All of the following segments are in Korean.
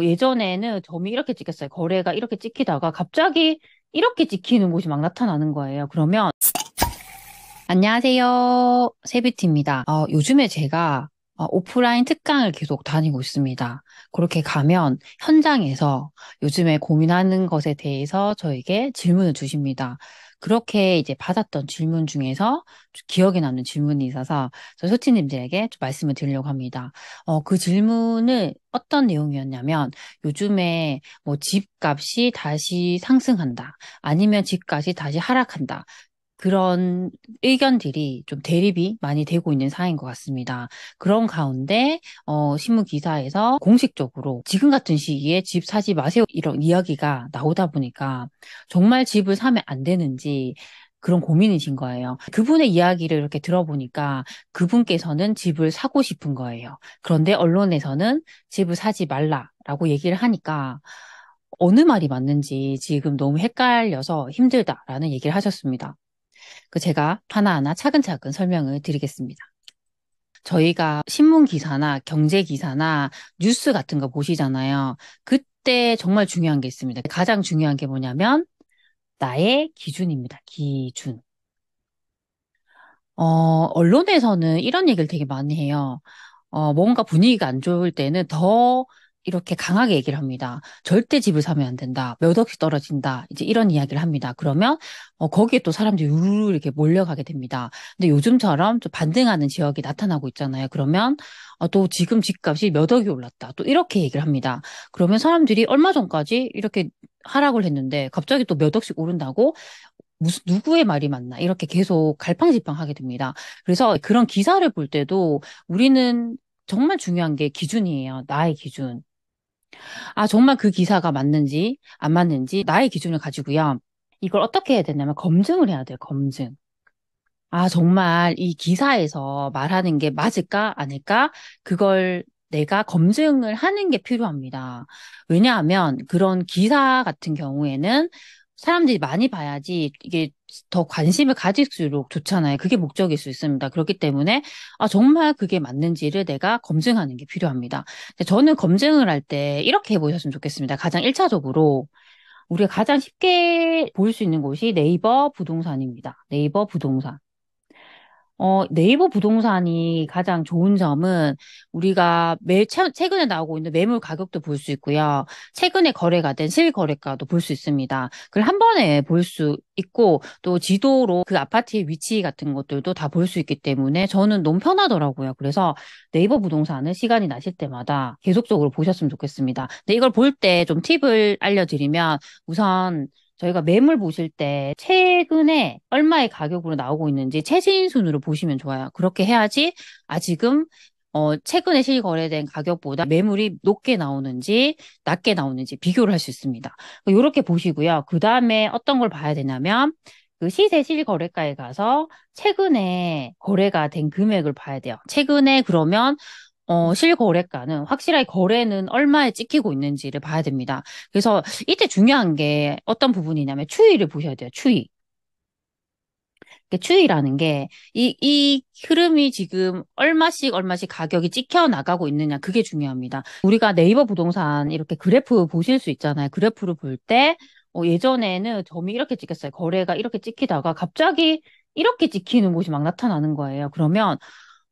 어, 예전에는 점이 이렇게 찍혔어요. 거래가 이렇게 찍히다가 갑자기 이렇게 찍히는 곳이 막 나타나는 거예요. 그러면 안녕하세요. 세비티입니다. 어, 요즘에 제가 어, 오프라인 특강을 계속 다니고 있습니다. 그렇게 가면 현장에서 요즘에 고민하는 것에 대해서 저에게 질문을 주십니다. 그렇게 이제 받았던 질문 중에서 기억에 남는 질문이 있어서 저희 소치님들에게 좀 말씀을 드리려고 합니다. 어, 그 질문은 어떤 내용이었냐면 요즘에 뭐 집값이 다시 상승한다. 아니면 집값이 다시 하락한다. 그런 의견들이 좀 대립이 많이 되고 있는 사안인 것 같습니다. 그런 가운데 어, 신문 기사에서 공식적으로 지금 같은 시기에 집 사지 마세요 이런 이야기가 나오다 보니까 정말 집을 사면 안 되는지 그런 고민이신 거예요. 그분의 이야기를 이렇게 들어보니까 그분께서는 집을 사고 싶은 거예요. 그런데 언론에서는 집을 사지 말라라고 얘기를 하니까 어느 말이 맞는지 지금 너무 헷갈려서 힘들다라는 얘기를 하셨습니다. 그 제가 하나하나 차근차근 설명을 드리겠습니다. 저희가 신문 기사나 경제 기사나 뉴스 같은 거 보시잖아요. 그때 정말 중요한 게 있습니다. 가장 중요한 게 뭐냐면 나의 기준입니다. 기준. 어, 언론에서는 이런 얘기를 되게 많이 해요. 어, 뭔가 분위기가 안 좋을 때는 더 이렇게 강하게 얘기를 합니다. 절대 집을 사면 안 된다. 몇 억씩 떨어진다. 이제 이런 이야기를 합니다. 그러면 어, 거기에 또 사람들이 우르르 이렇게 몰려가게 됩니다. 근데 요즘처럼 좀 반등하는 지역이 나타나고 있잖아요. 그러면 어, 또 지금 집값이 몇 억이 올랐다. 또 이렇게 얘기를 합니다. 그러면 사람들이 얼마 전까지 이렇게 하락을 했는데 갑자기 또 몇 억씩 오른다고 무슨 누구의 말이 맞나 이렇게 계속 갈팡질팡하게 됩니다. 그래서 그런 기사를 볼 때도 우리는 정말 중요한 게 기준이에요. 나의 기준. 아, 정말 그 기사가 맞는지 안 맞는지 나의 기준을 가지고요. 이걸 어떻게 해야 되냐면 검증을 해야 돼요, 검증. 아, 정말 이 기사에서 말하는 게 맞을까, 아닐까? 그걸 내가 검증을 하는 게 필요합니다. 왜냐하면 그런 기사 같은 경우에는 사람들이 많이 봐야지 이게 더 관심을 가질수록 좋잖아요. 그게 목적일 수 있습니다. 그렇기 때문에 아 정말 그게 맞는지를 내가 검증하는 게 필요합니다. 저는 검증을 할 때 이렇게 해보셨으면 좋겠습니다. 가장 1차적으로 우리가 가장 쉽게 볼 수 있는 곳이 네이버 부동산입니다. 네이버 부동산. 어, 네이버 부동산이 가장 좋은 점은 우리가 매, 최, 최근에 나오고 있는 매물 가격도 볼 수 있고요. 최근에 거래가 된 실거래가도 볼 수 있습니다. 그걸 한 번에 볼 수 있고 또 지도로 그 아파트의 위치 같은 것들도 다 볼 수 있기 때문에 저는 너무 편하더라고요. 그래서 네이버 부동산은 시간이 나실 때마다 계속적으로 보셨으면 좋겠습니다. 근데 이걸 볼 때 좀 팁을 알려드리면 우선 저희가 매물 보실 때 최근에 얼마의 가격으로 나오고 있는지 최신 순으로 보시면 좋아요. 그렇게 해야지 아직은어 최근에 실거래된 가격보다 매물이 높게 나오는지 낮게 나오는지 비교를 할 수 있습니다. 이렇게 보시고요. 그 다음에 어떤 걸 봐야 되냐면 그 시세 실거래가에 가서 최근에 거래가 된 금액을 봐야 돼요. 최근에 그러면 어, 음. 실거래가는 확실하게 거래는 얼마에 찍히고 있는지를 봐야 됩니다. 그래서 이때 중요한 게 어떤 부분이냐면 추이를 보셔야 돼요. 추이. 그러니까 추이라는 게, 이, 이 흐름이 지금 얼마씩 얼마씩 가격이 찍혀 나가고 있느냐, 그게 중요합니다. 우리가 네이버 부동산 이렇게 그래프 보실 수 있잖아요. 그래프를 볼 때, 어, 예전에는 점이 이렇게 찍혔어요. 거래가 이렇게 찍히다가 갑자기 이렇게 찍히는 곳이 막 나타나는 거예요. 그러면,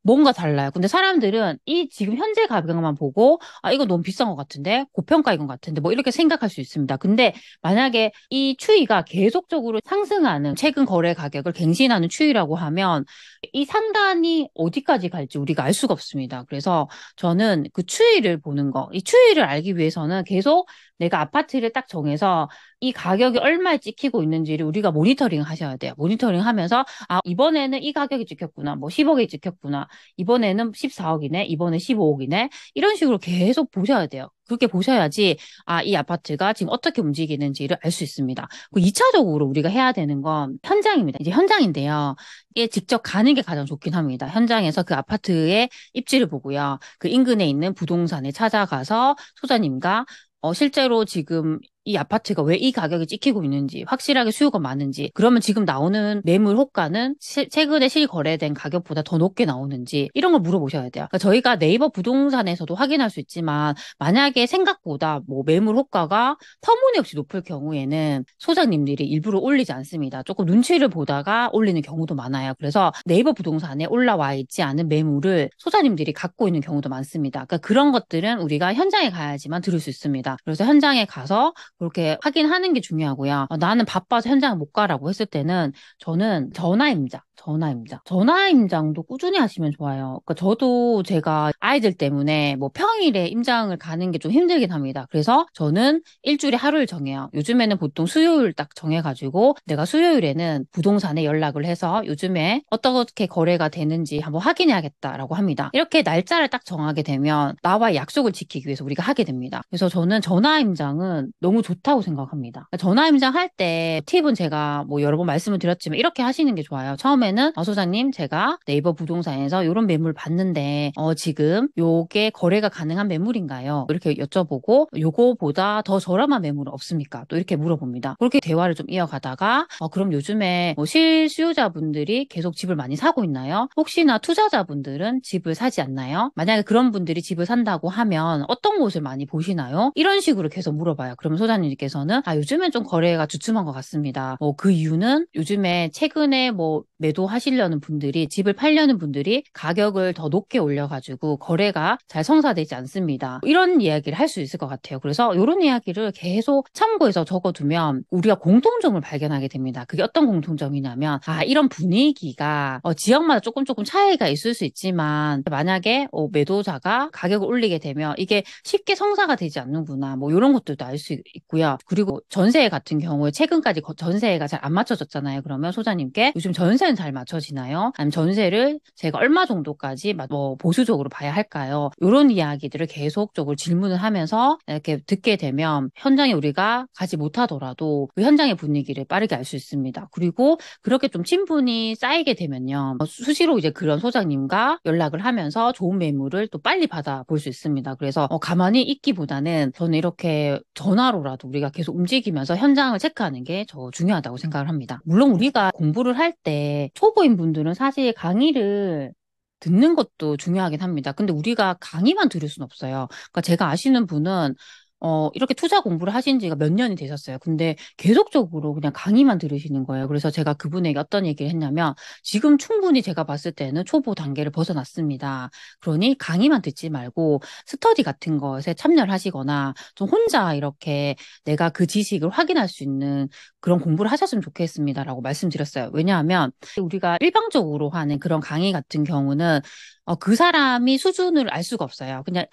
뭔가 달라요. 근데 사람들은 이 지금 현재 가격만 보고 아 이거 너무 비싼 것 같은데 고평가인 것 같은데 뭐 이렇게 생각할 수 있습니다. 근데 만약에 이 추이가 계속적으로 상승하는 최근 거래 가격을 갱신하는 추이라고 하면 이 상단이 어디까지 갈지 우리가 알 수가 없습니다. 그래서 저는 그 추이를 보는 거, 이 추이를 알기 위해서는 계속 내가 아파트를 딱 정해서 이 가격이 얼마에 찍히고 있는지를 우리가 모니터링 하셔야 돼요. 모니터링 하면서 아, 이번에는 이 가격이 찍혔구나. 뭐 10억이 찍혔구나. 이번에는 14억이네. 이번에 15억이네. 이런 식으로 계속 보셔야 돼요. 그렇게 보셔야지 아, 이 아파트가 지금 어떻게 움직이는지를 알 수 있습니다. 그이차적으로 우리가 해야 되는 건 현장입니다. 이제 현장인데요. 예, 직접 가는 게 가장 좋긴 합니다. 현장에서 그 아파트의 입지를 보고요. 그 인근에 있는 부동산에 찾아가서 소장님과 어, 실제로 지금 이 아파트가 왜 이 가격이 찍히고 있는지 확실하게 수요가 많은지 그러면 지금 나오는 매물 호가는 시, 최근에 실거래된 가격보다 더 높게 나오는지 이런 걸 물어보셔야 돼요. 그러니까 저희가 네이버 부동산에서도 확인할 수 있지만 만약에 생각보다 뭐 매물 호가가 터무니없이 높을 경우에는 소장님들이 일부러 올리지 않습니다. 조금 눈치를 보다가 올리는 경우도 많아요. 그래서 네이버 부동산에 올라와 있지 않은 매물을 소장님들이 갖고 있는 경우도 많습니다. 그러니까 그런 것들은 우리가 현장에 가야지만 들을 수 있습니다. 그래서 현장에 가서 그렇게 확인하는 게 중요하고요. 아, 나는 바빠서 현장 못 가라고 했을 때는 저는 전화 임자, 전화 임자, 전화 임장도 꾸준히 하시면 좋아요. 그러니까 저도 제가 아이들 때문에 뭐 평일에 임장을 가는 게 좀 힘들긴 합니다. 그래서 저는 일주일에 하루를 정해요. 요즘에는 보통 수요일 딱 정해가지고 내가 수요일에는 부동산에 연락을 해서 요즘에 어떻게 거래가 되는지 한번 확인해야겠다라고 합니다. 이렇게 날짜를 딱 정하게 되면 나와 약속을 지키기 위해서 우리가 하게 됩니다. 그래서 저는 전화 임장은 너무 좋다고 생각합니다. 그러니까 전화 임장할 때 팁은 제가 뭐 여러 번 말씀을 드렸지만 이렇게 하시는 게 좋아요. 처음에는 아 소장님 제가 네이버 부동산에서 이런 매물 봤는데 어 지금 요게 거래가 가능한 매물인가요? 이렇게 여쭤보고 요거보다 더 저렴한 매물은 없습니까? 또 이렇게 물어봅니다. 그렇게 대화를 좀 이어가다가 어 그럼 요즘에 뭐 실수요자분들이 계속 집을 많이 사고 있나요? 혹시나 투자자분들은 집을 사지 않나요? 만약에 그런 분들이 집을 산다고 하면 어떤 곳을 많이 보시나요? 이런 식으로 계속 물어봐요. 그러면 소장님 이사님께서는 아 요즘엔 좀 거래가 주춤한 것 같습니다. 뭐그 이유는 요즘에 최근에 뭐 매도하시려는 분들이 집을 팔려는 분들이 가격을 더 높게 올려가지고 거래가 잘 성사되지 않습니다. 이런 이야기를 할 수 있을 것 같아요. 그래서 이런 이야기를 계속 참고해서 적어두면 우리가 공통점을 발견하게 됩니다. 그게 어떤 공통점이냐면 아 이런 분위기가 어, 지역마다 조금 조금 차이가 있을 수 있지만 만약에 어, 매도자가 가격을 올리게 되면 이게 쉽게 성사가 되지 않는구나 뭐 이런 것들도 알 수 있고요. 그리고 전세 같은 경우에 최근까지 전세가 잘 안 맞춰졌잖아요. 그러면 소장님께 요즘 전세 퍼센는잘 맞춰지나요? 아니면 전세를 제가 얼마 정도까지 뭐 보수적으로 봐야 할까요? 이런 이야기들을 계속적으로 질문을 하면서 이렇게 듣게 되면 현장에 우리가 가지 못하더라도 그 현장의 분위기를 빠르게 알 수 있습니다. 그리고 그렇게 좀 친분이 쌓이게 되면요. 어, 수시로 이제 그런 소장님과 연락을 하면서 좋은 매물을 또 빨리 받아볼 수 있습니다. 그래서 어, 가만히 있기보다는 저는 이렇게 전화로라도 우리가 계속 움직이면서 현장을 체크하는 게저 중요하다고 생각을 합니다. 물론 우리가 공부를 할때 초보인 분들은 사실 강의를 듣는 것도 중요하긴 합니다. 근데 우리가 강의만 들을 순 없어요. 그러니까 제가 아시는 분은 어, 이렇게 투자 공부를 하신 지가 몇 년이 되셨어요. 근데 계속적으로 그냥 강의만 들으시는 거예요. 그래서 제가 그분에게 어떤 얘기를 했냐면 지금 충분히 제가 봤을 때는 초보 단계를 벗어났습니다. 그러니 강의만 듣지 말고 스터디 같은 것에 참여를 하시거나 좀 혼자 이렇게 내가 그 지식을 확인할 수 있는 그런 공부를 하셨으면 좋겠습니다라고 말씀드렸어요. 왜냐하면 우리가 일방적으로 하는 그런 강의 같은 경우는 어, 그 사람이 수준을 알 수가 없어요. 그냥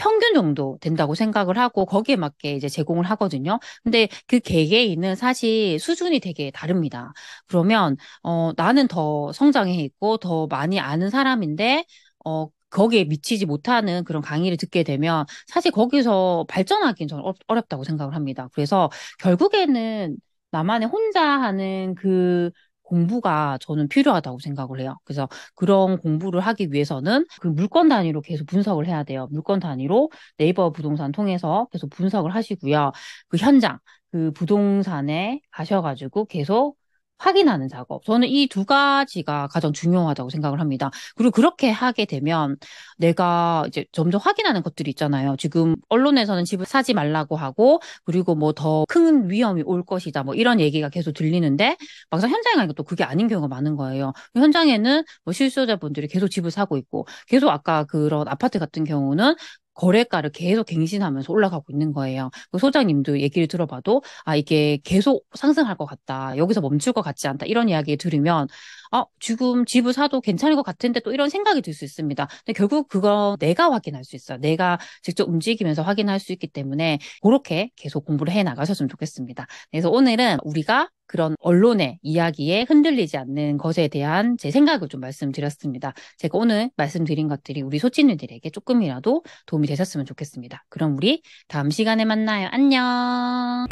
평균 정도 된다고 생각을 하고 거기에 맞게 이제 제공을 하거든요. 근데 그 개개인은 사실 수준이 되게 다릅니다. 그러면 어 나는 더 성장해 있고 더 많이 아는 사람인데 어 거기에 미치지 못하는 그런 강의를 듣게 되면 사실 거기서 발전하기는 저는 어렵다고 생각을 합니다. 그래서 결국에는 나만의 혼자 하는 그 공부가 저는 필요하다고 생각을 해요. 그래서 그런 공부를 하기 위해서는 그 물건 단위로 계속 분석을 해야 돼요. 물건 단위로 네이버 부동산 통해서 계속 분석을 하시고요. 그 현장, 그 부동산에 가셔가지고 계속 확인하는 작업. 저는 이 두 가지가 가장 중요하다고 생각을 합니다. 그리고 그렇게 하게 되면 내가 이제 점점 확인하는 것들이 있잖아요. 지금 언론에서는 집을 사지 말라고 하고 그리고 뭐 더 큰 위험이 올 것이다. 뭐 이런 얘기가 계속 들리는데 막상 현장에 가니까 또 그게 아닌 경우가 많은 거예요. 현장에는 뭐 실수자분들이 계속 집을 사고 있고 계속 아까 그런 아파트 같은 경우는 거래가를 계속 갱신하면서 올라가고 있는 거예요. 그 소장님도 얘기를 들어봐도 아 이게 계속 상승할 것 같다. 여기서 멈출 것 같지 않다. 이런 이야기 들으면 아 지금 집을 사도 괜찮을 것 같은데 또 이런 생각이 들 수 있습니다. 근데 결국 그거 내가 확인할 수 있어. 내가 직접 움직이면서 확인할 수 있기 때문에 그렇게 계속 공부를 해 나가셨으면 좋겠습니다. 그래서 오늘은 우리가 그런 언론의 이야기에 흔들리지 않는 것에 대한 제 생각을 좀 말씀드렸습니다. 제가 오늘 말씀드린 것들이 우리 소친이들에게 조금이라도 도움이 되셨으면 좋겠습니다. 그럼 우리 다음 시간에 만나요. 안녕!